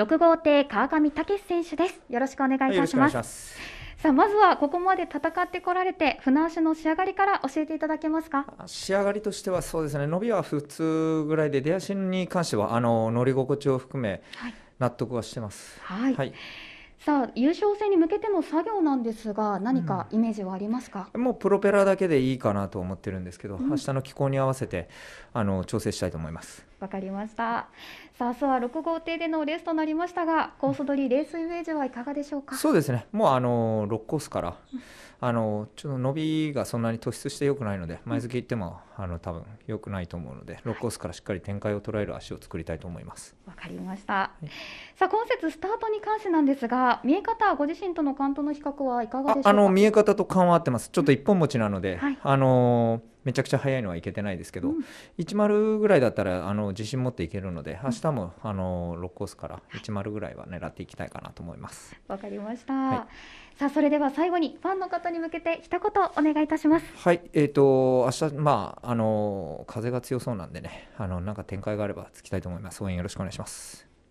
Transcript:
六号艇川上武選手ですよろしくお願いいたしますはい、さあまずはここまで戦ってこられて船足の仕上がりから教えていただけますか仕上がりとしてはそうですね伸びは普通ぐらいで出足に関してはあの乗り心地を含め納得はしてますはい、はいさあ優勝戦に向けての作業なんですが何かイメージはありますか、うん、もうプロペラだけでいいかなと思ってるんですけど、うん、明日の気候に合わせてあの調整したいと思いますわかりましたさあ明日は6号艇でのレースとなりましたがコース取りレースイメージはいかがでしょうかそうですねもうあの6コースから、あのちょっと伸びがそんなに突出してよくないので前月行っても、あの多分よくないと思うので6コースからしっかり展開を捉える足を作りたいと思いますわ、かりました、はいさあ今節スタートに関してなんですが見え方ご自身との関東の比較はいかがでしょうかあの見え方と勘はってますちょっと一本持ちなので、うんはい、あのめちゃくちゃ早いのはいけてないですけど、うん、10ぐらいだったらあの自信持っていけるので明日も、うん、あの6コースから10ぐらいは狙っていきたいかなと思いますわかりました、はい、さあそれでは最後にファンの方に向けて一言お願いいたしますはいえっ、ー、と明日まああの風が強そうなんでねあのなんか展開があればつきたいと思います応援よろしくお願いします